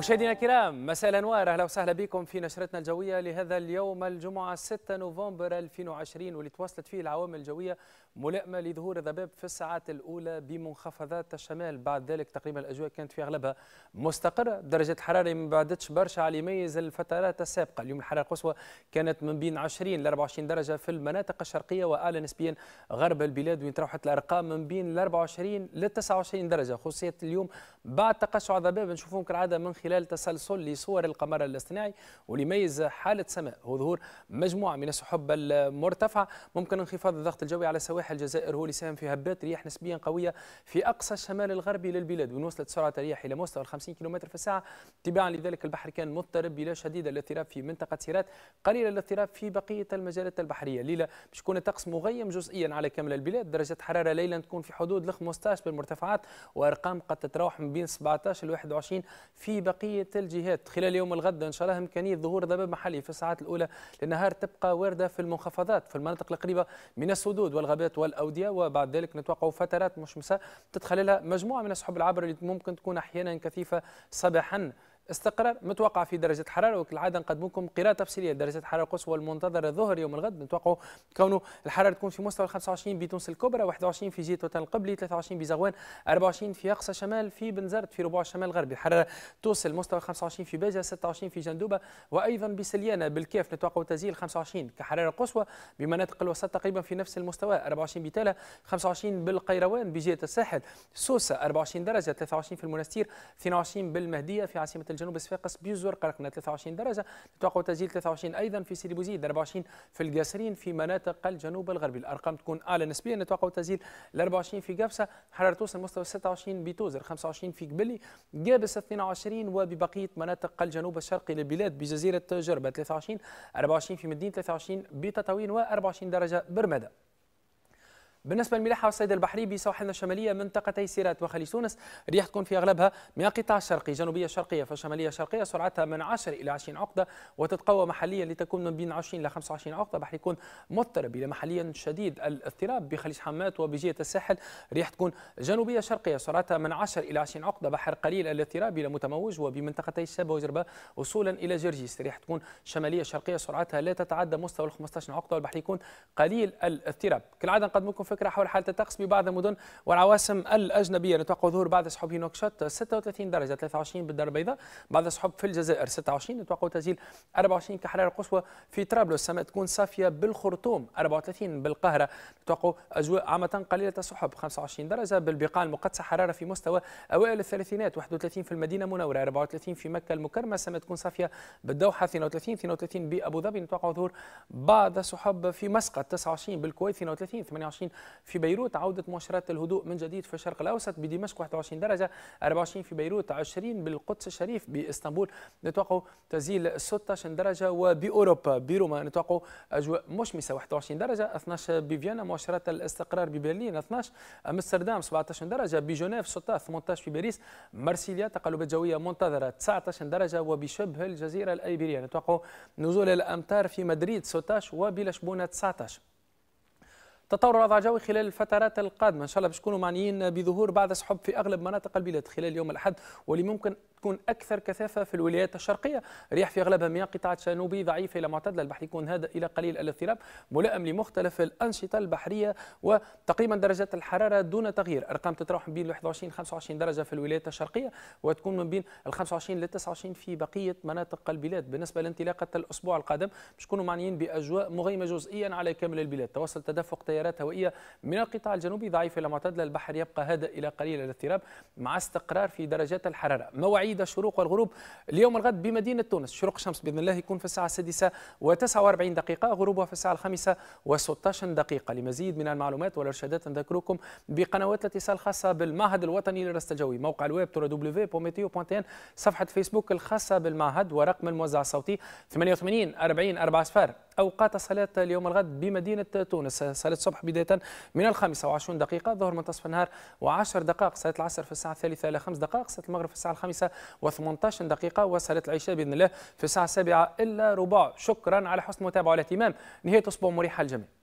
مشاهدينا الكرام مساء الانوار اهلا وسهلا بكم في نشرتنا الجويه لهذا اليوم الجمعه 6 نوفمبر 2020 واللي تواصلت فيه العوامل الجويه ملائمة لظهور الضباب في الساعات الأولى بمنخفضات الشمال بعد ذلك تقريبا الأجواء كانت في أغلبها مستقرة درجة الحرارة ما بعدتش برشا على يميز الفترات السابقة اليوم الحرارة القصوى كانت من بين 20 ل 24 درجة في المناطق الشرقية وأعلى نسبيا غرب البلاد وين تروحت الأرقام من بين 24 ل 29 درجة خصوصية اليوم بعد تقشع الضباب نشوفهم كالعادة من خلال تسلسل لصور القمر الاصطناعي وليميز حالة سماء وظهور مجموعة من السحب المرتفعة ممكن انخفاض الضغط الجوي على سواء سواحل الجزائر هو اللي ساهم في هبات رياح نسبيا قوية في أقصى الشمال الغربي للبلاد وإن وصلت سرعة الرياح إلى مستوى 50 كم في الساعة تباعا لذلك البحر كان مضطرب بلا شديد الاضطراب في منطقة سيرات قليل الاضطراب في بقية المجالات البحرية ليلة باش يكون الطقس مغيم جزئيا على كامل البلاد درجة حرارة ليلا تكون في حدود 15 بالمرتفعات وأرقام قد تتراوح من بين 17 ل 21 في بقية الجهات خلال يوم الغد إن شاء الله إمكانية ظهور ضباب محلي في الساعات الأولى للنهار تبقى واردة في المنخفضات في المناطق القريبة من السدود والغابات الناديات والاوديه وبعد ذلك نتوقع فترات مشمسه تدخل لها مجموعه من السحب العابره اللي ممكن تكون احيانا كثيفه صباحا استقرار متوقع في درجه حراره وكالعاده نقدم لكم قراءه تفصيليه درجه الحراره القصوى المنتظره الظهر يوم الغد نتوقعوا كونه الحراره تكون في مستوى 25 بتونس الكبرى 21 في جهه وتن القبلي 23 بزغوان 24 في اقصى شمال في بنزرت في ربوع الشمال الغربي الحراره توصل مستوى 25 في باجه 26 في جندوبه وايضا بسليانه بالكيف نتوقعوا تزيل 25 كحراره قصوى بمناطق الوسط تقريبا في نفس المستوى 24 بتالا 25 بالقيروان بجهه الساحل سوسه 24 درجه 23 في المنستير 22 بالمهديه في عاصمه الجنوب. الجنوب صفاقس بيزور قرقنا 23 درجه نتوقع تسجيل 23 ايضا في سيدي بوزيد 24 في القاسرين في مناطق الجنوب الغربي الارقام تكون اعلى نسبيا نتوقع تسجيل 24 في قفصه حراره توصل مستوى 26 بتوزر 25 في قبلي قابس 22 وببقيه مناطق الجنوب الشرقي للبلاد بجزيره جربه 23 24 في مدينه 23 بتطاوين و24 درجه برمده بالنسبة للملاحة والصيد البحري بسواحلنا الشمالية منطقتي سيرات وخليج تونس الرياح تكون في أغلبها من القطاع الشرقي جنوبية شرقية فالشمالية الشرقية سرعتها من 10 إلى 20 عقدة وتتقوى محليا لتكون من بين 20 إلى 25 عقدة بحر يكون مضطرب إلى محليا شديد الاضطراب بخليج حمات وبجهة الساحل الرياح تكون جنوبية شرقية سرعتها من 10 إلى 20 عقدة بحر قليل الاضطراب إلى متموج وبمنطقتي الشابة وجربة وصولا إلى جرجيس الرياح تكون شمالية شرقية سرعتها لا تتعدى مستوى ال 15 عقدة والبحر يكون قليل الاضطراب كالعادة نقدم لكم فكرة حول حالة الطقس ببعض المدن والعواصم الأجنبية نتوقع ظهور بعض سحب في نوكشوت 36 درجة 23 بالدار البيضاء بعض سحب في الجزائر 26 نتوقع تسجيل 24 كحرارة قصوى في طرابلس السماء تكون صافية بالخرطوم 34 بالقاهرة نتوقع أجواء عامة قليلة السحب 25 درجة بالبقاع المقدسة حرارة في مستوى أوائل الثلاثينات 31 في المدينة المنورة 34 في مكة المكرمة السماء تكون صافية بالدوحة 32 32 بأبو ظبي نتوقع ظهور بعض سحب في مسقط 29 بالكويت 32 28 في بيروت عودة مؤشرات الهدوء من جديد في الشرق الأوسط بدمشق 21 درجة 24 في بيروت 20 بالقدس الشريف بإسطنبول نتوقع تزيل 16 درجة وبأوروبا بروما نتوقع أجواء مشمسة 21 درجة 12 بفيينا مؤشرات الاستقرار ببرلين 12 أمستردام 17 درجة بجنيف 16 18 في باريس مرسيليا تقلبات جوية منتظرة 19 درجة وبشبه الجزيرة الأيبيرية نتوقع نزول الأمطار في مدريد 16 وبلشبونة 19 تطور الوضع الجوي خلال الفترات القادمه ان شاء الله باش معنيين بظهور بعض السحب في اغلب مناطق البلاد خلال يوم الاحد واللي ممكن تكون اكثر كثافه في الولايات الشرقيه رياح في اغلبها مياه قطاع جنوبي ضعيفه الى معتدله البحر يكون هذا الى قليل الاضطراب ملائم لمختلف الانشطه البحريه وتقريبا درجات الحراره دون تغيير ارقام تتراوح بين 21 25 درجه في الولايات الشرقيه وتكون من بين ال 25 لل 29 في بقيه مناطق البلاد بالنسبه لانطلاقه الاسبوع القادم باش نكونوا معنيين باجواء مغيمه جزئيا على كامل البلاد تواصل تدفق تيارات هوائيه من القطاع الجنوبي ضعيفه الى معتدله البحر يبقى هذا الى قليل الاضطراب مع استقرار في درجات الحراره مواعيد بعيد الشروق والغروب اليوم الغد بمدينة تونس شروق الشمس بإذن الله يكون في الساعة السادسة و49 دقيقة غروبها في الساعة الخامسة و16 دقيقة لمزيد من المعلومات والإرشادات نذكركم بقنوات الاتصال الخاصة بالمعهد الوطني للرصد الجوي موقع الويب www.prometeo.in صفحة فيسبوك الخاصة بالمعهد ورقم الموزع الصوتي 88 40 4 صفار أوقات صلاة اليوم الغد بمدينة تونس صلاة الصبح بداية من الخامسة وعشرون دقيقة ظهر منتصف النهار وعشر دقائق صلاة العصر في الساعة الثالثة إلى خمس دقائق صلاة المغرب في الساعة الخامسة و18 دقيقة وصلت العشاء بإذن الله في الساعة السابعة إلا ربع شكرا على حسن المتابعة والاهتمام نهاية أسبوع مريحة للجميع